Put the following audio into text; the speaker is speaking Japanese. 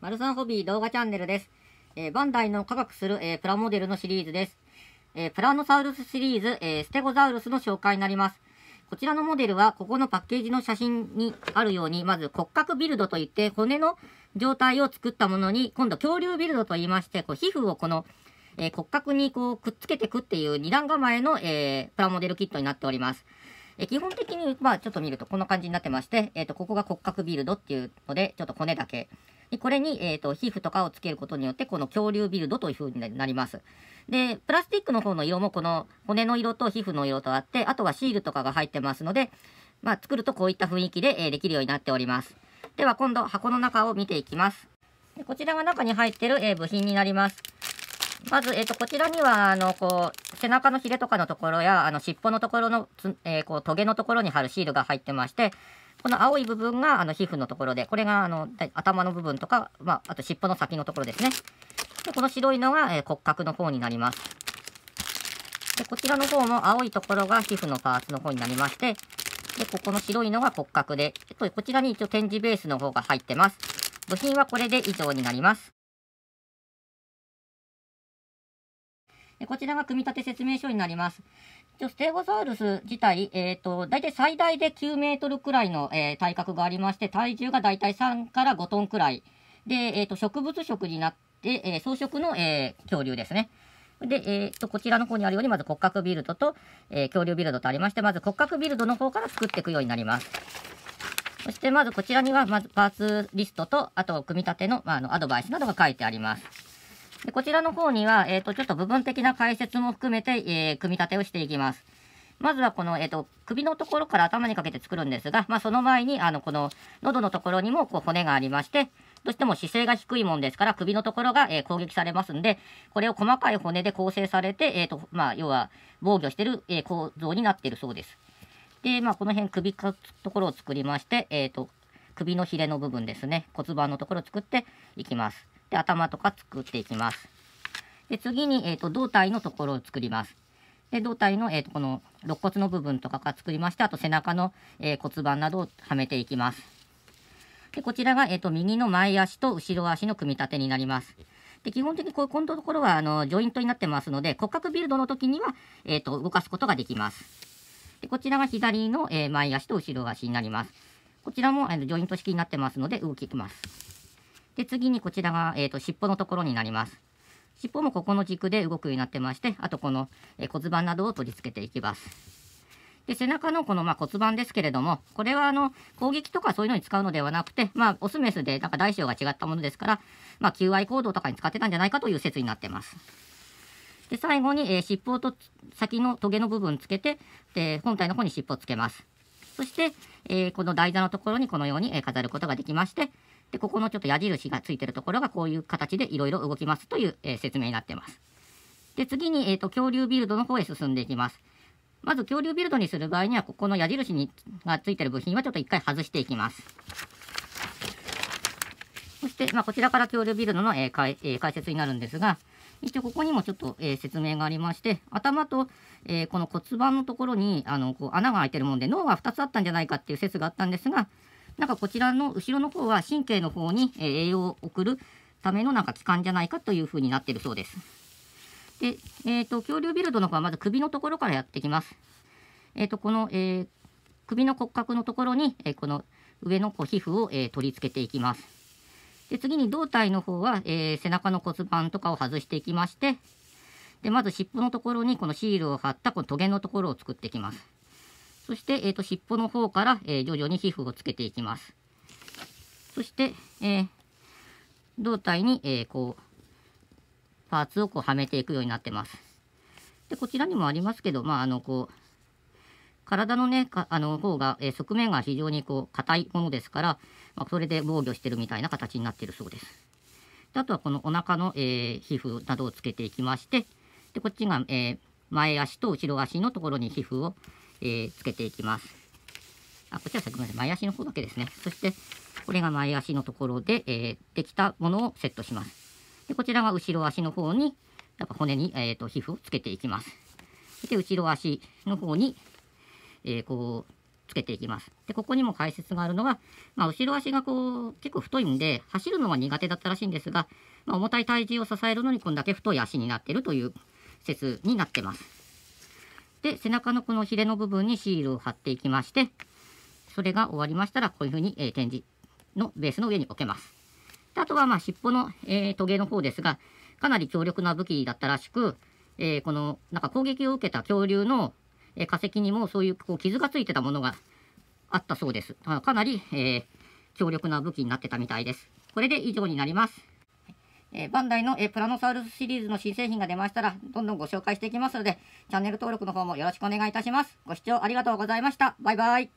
マルサンホビー動画チャンネルです。えー、バンダイの科学する、えー、プラモデルのシリーズです。えー、プラノサウルスシリーズ、えステゴザウルスの紹介になります。こちらのモデルは、ここのパッケージの写真にあるように、まず骨格ビルドといって、骨の状態を作ったものに、今度恐竜ビルドと言いまして、こう皮膚をこの、え骨格にこうくっつけていくっていう二段構えの、えプラモデルキットになっております。え基本的に、まあ、ちょっと見るとこんな感じになってまして、えっ、ー、と、ここが骨格ビルドっていうので、ちょっと骨だけ。でこれに、えーと、皮膚とかをつけることによってこの恐竜ビルドという風になります。で、プラスチックの方の色もこの骨の色と皮膚の色とあって、あとはシールとかが入ってますので、まあ、作るとこういった雰囲気で、えー、できるようになっております。では今度箱の中を見ていきます。でこちらが中に入っている、えー、部品になります。まず、えーと、とこちらにはあのこう背中のヒレとかのところやあの尻尾のところのつ、えー、こうトゲのところに貼るシールが入ってましてこの青い部分があの皮膚のところで、これがあの頭の部分とか、まあ、あと尻尾の先のところですね。で、この白いのが、えー、骨格の方になります。で、こちらの方も青いところが皮膚のパーツの方になりまして、で、ここの白いのが骨格で、こちらに一応展示ベースの方が入ってます。部品はこれで以上になります。こちらが組み立て説明書になります。ステゴサウルス自体、えっ、ー、と、大体最大で9メートルくらいの、えー、体格がありまして、体重が大体3から5トンくらい。で、えっ、ー、と、植物食になって、え草食の、え恐竜ですね。で、えっと、こちらの方にあるように、まず骨格ビルドと、え恐竜ビルドとありまして、まず骨格ビルドの方から作っていくようになります。そして、まずこちらには、まずパーツリストと、あと、組み立ての、まあ、あの、アドバイスなどが書いてあります。でこちらの方には、えっ、ー、と、ちょっと部分的な解説も含めて、えー、組み立てをしていきます。まずはこの、えっ、ー、と、首のところから頭にかけて作るんですが、まあ、その前に、あの、この、喉のところにも、こう、骨がありまして、どうしても姿勢が低いもんですから、首のところが、えー、攻撃されますんで、これを細かい骨で構成されて、えっ、ー、と、まあ、要は、防御してる、え構造になってるそうです。で、まあ、この辺、首か、ところを作りまして、えっ、と、首のヒレの部分ですね、骨盤のところを作っていきます。で、頭とか作っていきます。で、次に、えっ、ー、と、胴体のところを作ります。で、胴体の、えっ、ー、と、この肋骨の部分とかが作りまして、あと背中の、えー、骨盤などをはめていきます。で、こちらが、えっ、と、右の前足と後ろ足の組み立てになります。で、基本的にこう、このところは、あの、ジョイントになってますので、骨格ビルドの時には、えっ、と、動かすことができます。で、こちらが左の、え前足と後ろ足になります。こちらも、えあと、ジョイント式になってますので、動きます。で次にこちらが、えーと、尻尾のところになります尻尾もここの軸で動くようになってましてあとこの、え骨盤などを取り付けていきますで背中のこの、まあ、骨盤ですけれどもこれはあの攻撃とかそういうのに使うのではなくて、まあ、オスメスでなんか大小が違ったものですから、まあ、求愛行動とかに使ってたんじゃないかという説になってますで最後に、えー、尻尾と先のトゲの部分つけてで本体の方に尻尾をつけますそして、えー、この台座のところにこのように、えー、飾ることができまして、でここのちょっと矢印がついてるところがこういう形でいろいろ動きますという、えー、説明になってますで次に、えーと、恐竜ビルドの方へ進んでいきますまず恐竜ビルドにする場合にはここの矢印にがついてる部品はちょっと一回外していきますそして、まあ、こちらから恐竜ビルドの、えー解えー、解説になるんですが一応ここにもちょっと、えー、説明がありまして頭と、えー、この骨盤のところにあのこう穴が開いてるもんで脳が2つあったんじゃないかっていう説があったんですがなんかこちらの後ろの方は神経の方に栄養を送るためのなんか器官じゃないかという風になってるそうです。で、えーと、恐竜ビルドの方はまず首のところからやってきます。えーと、とこの、えー、首の骨格のところに、えー、この上のこう皮膚を、えー、取り付けていきます。で次に胴体の方は、えー、背中の骨盤とかを外していきましてでまず尻尾のところにこのシールを貼ったこのトゲのところを作っていきます。そして、えーと、尻尾の方から、えー、徐々に皮膚をつけていきます。そして、えー、胴体に、えー、こうパーツをこうはめていくようになってます。でこちらにもありますけど、まあ、あのこう体のねあの方が、え側面が非常にこう硬いものですから、まあ、それで防御してるみたいな形になってるそうです。であとはこのお腹の、え皮膚などをつけていきましてでこっちが、え前足と後ろ足のところに皮膚をえー、つけていきます。あ、こちらごめんなさい。前足の方だけですね。そして、これが前足のところで、えー、できたものをセットします。で、こちらが後ろ足の方に、やっぱ骨に、えーと、皮膚をつけていきます。で、後ろ足の方に、えー、こう、つけていきます。で、ここにも解説があるのは、まあ、後ろ足がこう、結構太いんで、走るのが苦手だったらしいんですが、まあ、重たい体重を支えるのにこんだけ太い足になってるという説になってます。で、背中のこのヒレの部分にシールを貼っていきまして、それが終わりましたら、こういうふうに、えー、展示のベースの上に置けます。であとは、まあ、尻尾の、えー、トゲの方ですが、かなり強力な武器だったらしく、えー、この、なんか攻撃を受けた恐竜の、えー、化石にもそういうこう傷がついてたものがあったそうです。かなり、えー、強力な武器になってたみたいです。これで以上になります。えー、バンダイの、えー、プラノサウルスシリーズの新製品が出ましたら、どんどんご紹介していきますので、チャンネル登録の方もよろしくお願いいたします。ご視聴ありがとうございました。バイバイ。